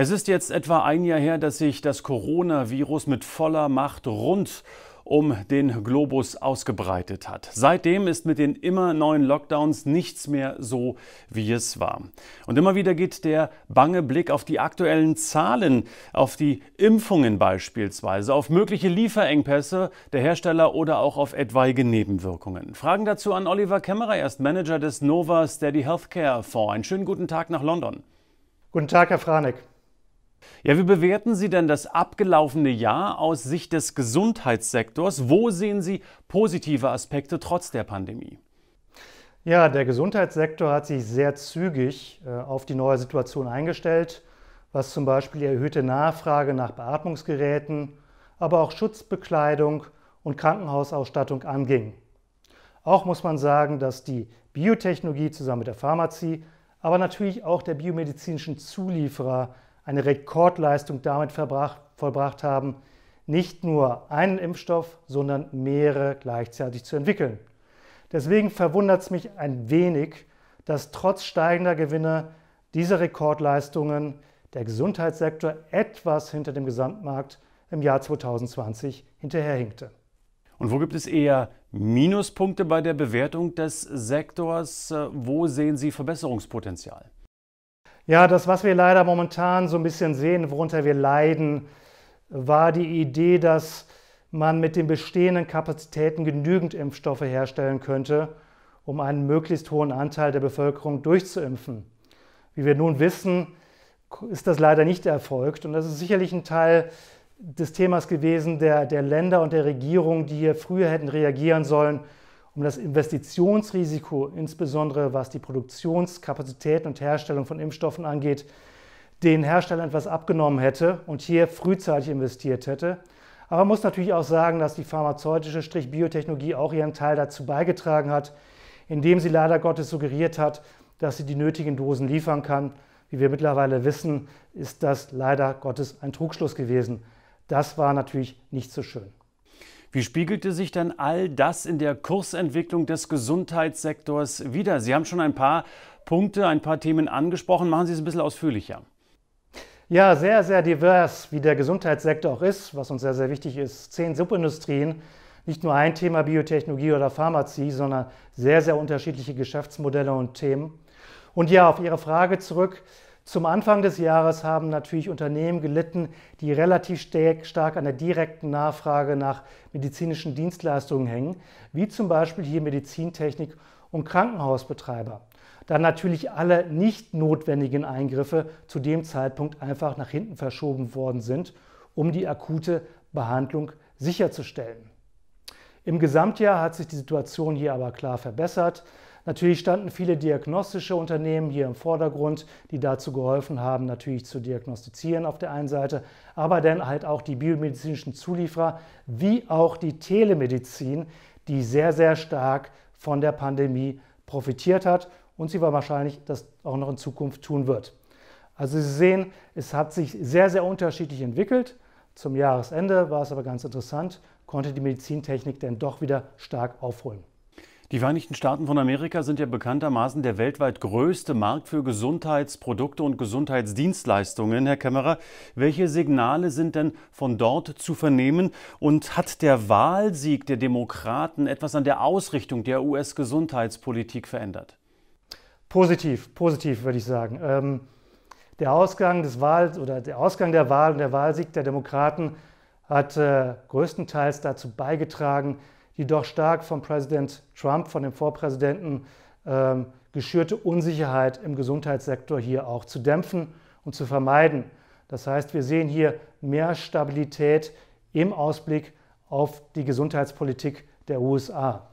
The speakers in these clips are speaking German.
Es ist jetzt etwa ein Jahr her, dass sich das Coronavirus mit voller Macht rund um den Globus ausgebreitet hat. Seitdem ist mit den immer neuen Lockdowns nichts mehr so, wie es war. Und immer wieder geht der bange Blick auf die aktuellen Zahlen, auf die Impfungen beispielsweise, auf mögliche Lieferengpässe der Hersteller oder auch auf etwaige Nebenwirkungen. Fragen dazu an Oliver Kämmerer, er ist Manager des Nova Steady Healthcare Fonds. Einen schönen guten Tag nach London. Guten Tag, Herr Franek. Ja, wie bewerten Sie denn das abgelaufene Jahr aus Sicht des Gesundheitssektors? Wo sehen Sie positive Aspekte trotz der Pandemie? Ja, der Gesundheitssektor hat sich sehr zügig äh, auf die neue Situation eingestellt, was zum Beispiel die erhöhte Nachfrage nach Beatmungsgeräten, aber auch Schutzbekleidung und Krankenhausausstattung anging. Auch muss man sagen, dass die Biotechnologie zusammen mit der Pharmazie, aber natürlich auch der biomedizinischen Zulieferer eine Rekordleistung damit vollbracht haben, nicht nur einen Impfstoff, sondern mehrere gleichzeitig zu entwickeln. Deswegen verwundert es mich ein wenig, dass trotz steigender Gewinne dieser Rekordleistungen der Gesundheitssektor etwas hinter dem Gesamtmarkt im Jahr 2020 hinterherhinkte. Und wo gibt es eher Minuspunkte bei der Bewertung des Sektors? Äh, wo sehen Sie Verbesserungspotenzial? Ja, das, was wir leider momentan so ein bisschen sehen, worunter wir leiden, war die Idee, dass man mit den bestehenden Kapazitäten genügend Impfstoffe herstellen könnte, um einen möglichst hohen Anteil der Bevölkerung durchzuimpfen. Wie wir nun wissen, ist das leider nicht erfolgt. Und das ist sicherlich ein Teil des Themas gewesen der, der Länder und der Regierung, die hier früher hätten reagieren sollen um das Investitionsrisiko, insbesondere was die Produktionskapazität und Herstellung von Impfstoffen angeht, den Herstellern etwas abgenommen hätte und hier frühzeitig investiert hätte. Aber man muss natürlich auch sagen, dass die pharmazeutische Strich Biotechnologie auch ihren Teil dazu beigetragen hat, indem sie leider Gottes suggeriert hat, dass sie die nötigen Dosen liefern kann. Wie wir mittlerweile wissen, ist das leider Gottes ein Trugschluss gewesen. Das war natürlich nicht so schön. Wie spiegelte sich denn all das in der Kursentwicklung des Gesundheitssektors wider? Sie haben schon ein paar Punkte, ein paar Themen angesprochen. Machen Sie es ein bisschen ausführlicher. Ja, sehr, sehr divers, wie der Gesundheitssektor auch ist, was uns sehr, sehr wichtig ist. Zehn Subindustrien, nicht nur ein Thema Biotechnologie oder Pharmazie, sondern sehr, sehr unterschiedliche Geschäftsmodelle und Themen. Und ja, auf Ihre Frage zurück. Zum Anfang des Jahres haben natürlich Unternehmen gelitten, die relativ stark an der direkten Nachfrage nach medizinischen Dienstleistungen hängen, wie zum Beispiel hier Medizintechnik und Krankenhausbetreiber, da natürlich alle nicht notwendigen Eingriffe zu dem Zeitpunkt einfach nach hinten verschoben worden sind, um die akute Behandlung sicherzustellen. Im Gesamtjahr hat sich die Situation hier aber klar verbessert. Natürlich standen viele diagnostische Unternehmen hier im Vordergrund, die dazu geholfen haben, natürlich zu diagnostizieren auf der einen Seite, aber dann halt auch die biomedizinischen Zulieferer wie auch die Telemedizin, die sehr, sehr stark von der Pandemie profitiert hat und sie wahrscheinlich das auch noch in Zukunft tun wird. Also Sie sehen, es hat sich sehr, sehr unterschiedlich entwickelt. Zum Jahresende war es aber ganz interessant, konnte die Medizintechnik denn doch wieder stark aufholen. Die Vereinigten Staaten von Amerika sind ja bekanntermaßen der weltweit größte Markt für Gesundheitsprodukte und Gesundheitsdienstleistungen. Herr Kämmerer, welche Signale sind denn von dort zu vernehmen? Und hat der Wahlsieg der Demokraten etwas an der Ausrichtung der US-Gesundheitspolitik verändert? Positiv, positiv würde ich sagen. Ähm, der Ausgang des Wahl oder der Ausgang der Wahl und der Wahlsieg der Demokraten hat äh, größtenteils dazu beigetragen, die doch stark von Präsident Trump, von dem Vorpräsidenten, ähm, geschürte Unsicherheit im Gesundheitssektor hier auch zu dämpfen und zu vermeiden. Das heißt, wir sehen hier mehr Stabilität im Ausblick auf die Gesundheitspolitik der USA.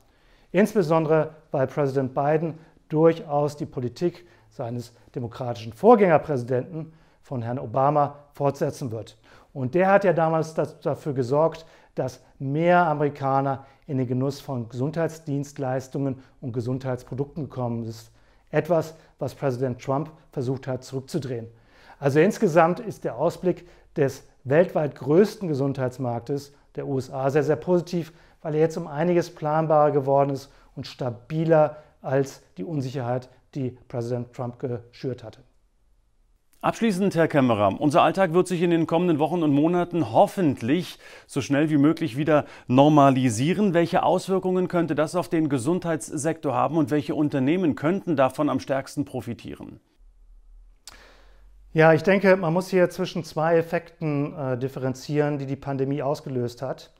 Insbesondere, weil Präsident Biden durchaus die Politik seines demokratischen Vorgängerpräsidenten von Herrn Obama fortsetzen wird. Und der hat ja damals dafür gesorgt, dass mehr Amerikaner in den Genuss von Gesundheitsdienstleistungen und Gesundheitsprodukten gekommen ist. Etwas, was Präsident Trump versucht hat zurückzudrehen. Also insgesamt ist der Ausblick des weltweit größten Gesundheitsmarktes der USA sehr, sehr positiv, weil er jetzt um einiges planbarer geworden ist und stabiler als die Unsicherheit, die Präsident Trump geschürt hatte. Abschließend, Herr Kämmerer, unser Alltag wird sich in den kommenden Wochen und Monaten hoffentlich so schnell wie möglich wieder normalisieren. Welche Auswirkungen könnte das auf den Gesundheitssektor haben und welche Unternehmen könnten davon am stärksten profitieren? Ja, ich denke, man muss hier zwischen zwei Effekten äh, differenzieren, die die Pandemie ausgelöst hat.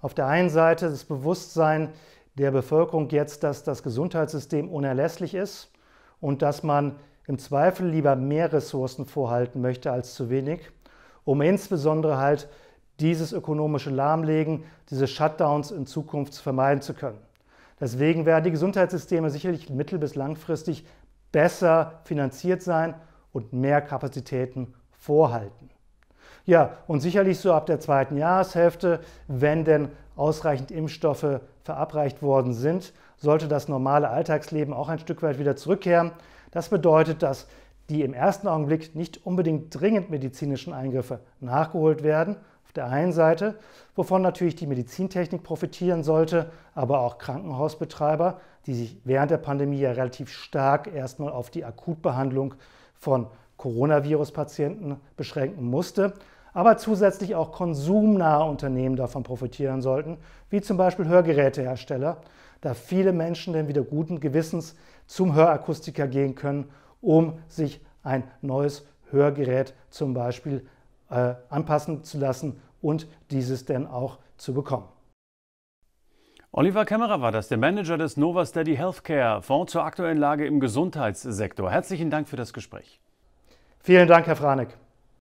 Auf der einen Seite das Bewusstsein der Bevölkerung jetzt, dass das Gesundheitssystem unerlässlich ist und dass man im Zweifel lieber mehr Ressourcen vorhalten möchte als zu wenig, um insbesondere halt dieses ökonomische Lahmlegen, diese Shutdowns in Zukunft vermeiden zu können. Deswegen werden die Gesundheitssysteme sicherlich mittel- bis langfristig besser finanziert sein und mehr Kapazitäten vorhalten. Ja, und sicherlich so ab der zweiten Jahreshälfte, wenn denn ausreichend Impfstoffe verabreicht worden sind, sollte das normale Alltagsleben auch ein Stück weit wieder zurückkehren. Das bedeutet, dass die im ersten Augenblick nicht unbedingt dringend medizinischen Eingriffe nachgeholt werden, auf der einen Seite, wovon natürlich die Medizintechnik profitieren sollte, aber auch Krankenhausbetreiber, die sich während der Pandemie ja relativ stark erstmal auf die Akutbehandlung von Coronavirus-Patienten beschränken musste aber zusätzlich auch konsumnahe Unternehmen davon profitieren sollten, wie zum Beispiel Hörgerätehersteller, da viele Menschen dann wieder guten Gewissens zum Hörakustiker gehen können, um sich ein neues Hörgerät zum Beispiel äh, anpassen zu lassen und dieses dann auch zu bekommen. Oliver Kämmerer war das, der Manager des Nova Steady Healthcare, Fonds zur aktuellen Lage im Gesundheitssektor. Herzlichen Dank für das Gespräch. Vielen Dank, Herr Franek.